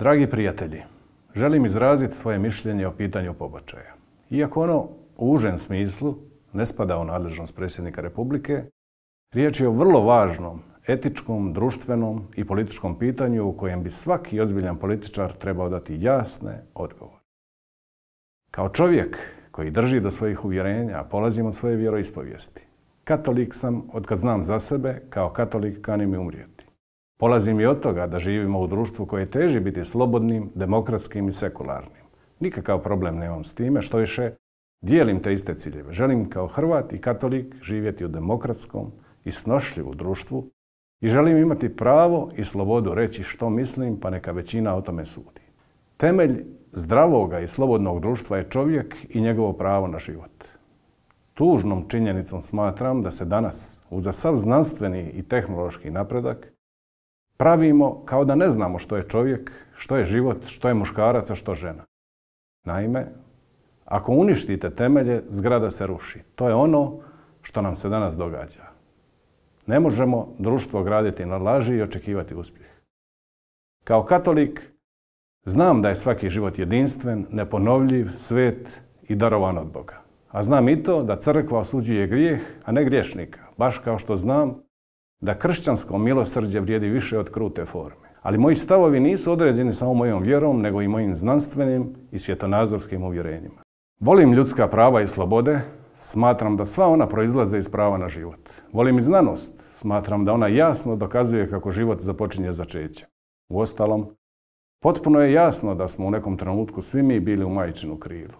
Dragi prijatelji, želim izraziti svoje mišljenje o pitanju pobačaja. Iako ono u užem smislu ne spada u nadležnost predsjednika Republike, riječ je o vrlo važnom etičkom, društvenom i političkom pitanju u kojem bi svaki ozbiljan političar trebao dati jasne odgovore. Kao čovjek koji drži do svojih uvjerenja, polazim od svoje vjeroispovijesti, katolik sam od znam za sebe, kao katolik kanim i umrijeti. Polazim i od toga da živimo u društvu koje teži biti slobodnim, demokratskim i sekularnim. Nikakav problem nemam s time, što više, dijelim te iste ciljeve. Želim kao Hrvat i katolik živjeti u demokratskom i snošljivu društvu i želim imati pravo i slobodu reći što mislim, pa neka većina o tome sudi. Temelj zdravoga i slobodnog društva je čovjek i njegovo pravo na život. Tužnom činjenicom smatram da se danas, uza sav znanstveni i tehnološki napredak, pravimo kao da ne znamo što je čovjek, što je život, što je muškarac, a što žena. Naime, ako uništite temelje, zgrada se ruši. To je ono što nam se danas događa. Ne možemo društvo graditi na laži i očekivati uspjeh. Kao katolik znam da je svaki život jedinstven, neponovljiv, svet i darovan od Boga. A znam i to da crkva osuđuje grijeh, a ne griješnika, baš kao što znam da kršćansko milosrđe vrijedi više od krute forme. Ali moji stavovi nisu određeni samo mojom vjerom, nego i mojim znanstvenim i svjetonazorskim uvjerenjima. Volim ljudska prava i slobode, smatram da sva ona proizlaze iz prava na život. Volim i znanost, smatram da ona jasno dokazuje kako život započinje začeće. Uostalom, potpuno je jasno da smo u nekom trenutku svi mi bili u majčinu krilu.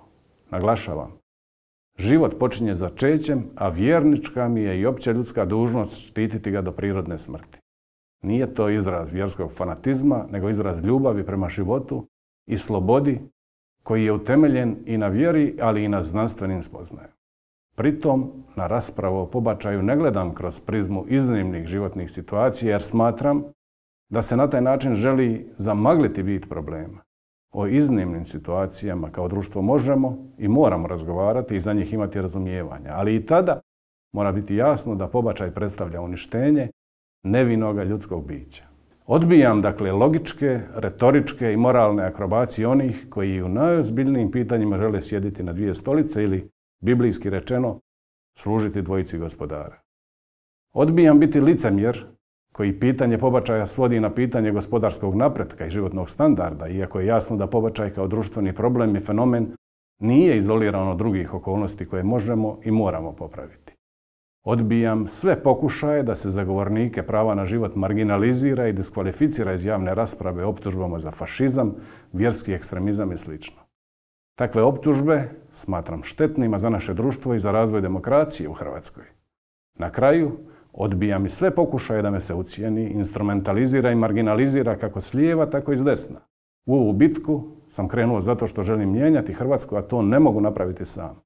Naglašavam, Život počinje začećem, a vjernička mi je i opća ljudska dužnost štititi ga do prirodne smrti. Nije to izraz vjerskog fanatizma, nego izraz ljubavi prema životu i slobodi koji je utemeljen i na vjeri, ali i na znanstvenim spoznajama. Pritom, na raspravu o pobačaju ne gledam kroz prizmu iznimnih životnih situacija, jer smatram da se na taj način želi zamagliti bit problema. O iznimnim situacijama kao društvo možemo i moramo razgovarati i za njih imati razumijevanja. Ali i tada mora biti jasno da pobačaj predstavlja uništenje nevinoga ljudskog bića. Odbijam, dakle, logičke, retoričke i moralne akrobacije onih koji u najozbiljnijim pitanjima žele sjediti na dvije stolice ili, biblijski rečeno, služiti dvojici gospodara. Odbijam biti licemjer koji pitanje pobačaja svodi na pitanje gospodarskog napretka i životnog standarda, iako je jasno da pobačaj kao društveni problem i fenomen nije izoliran od drugih okolnosti koje možemo i moramo popraviti. Odbijam sve pokušaje da se zagovornike prava na život marginalizira i diskvalificira iz javne rasprave optužbama za fašizam, vjerski ekstremizam i sl. Takve optužbe smatram štetnima za naše društvo i za razvoj demokracije u Hrvatskoj. Na kraju, Odbijam i sve pokušaje da me se ucijeni, instrumentalizira i marginalizira kako s lijeva, tako i s desna. U ovu bitku sam krenuo zato što želim mijenjati Hrvatsku, a to ne mogu napraviti sam.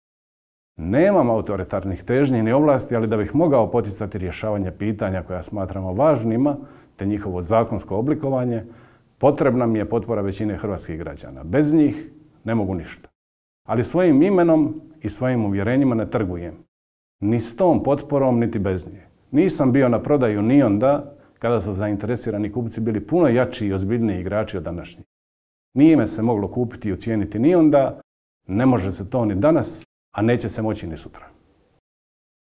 Nemam autoritarnih težnji ni ovlasti, ali da bih mogao poticati rješavanje pitanja koja smatramo važnima, te njihovo zakonsko oblikovanje, potrebna mi je potpora većine hrvatskih građana. Bez njih ne mogu ništa. Ali svojim imenom i svojim uvjerenjima ne trgujem. Ni s tom potporom, niti bez nje. Nisam bio na prodaju ni onda, kada su zainteresirani kupci bili puno jači i ozbiljniji igrači od današnjih. Nije me se moglo kupiti i ucijeniti ni onda, ne može se to ni danas, a neće se moći ni sutra.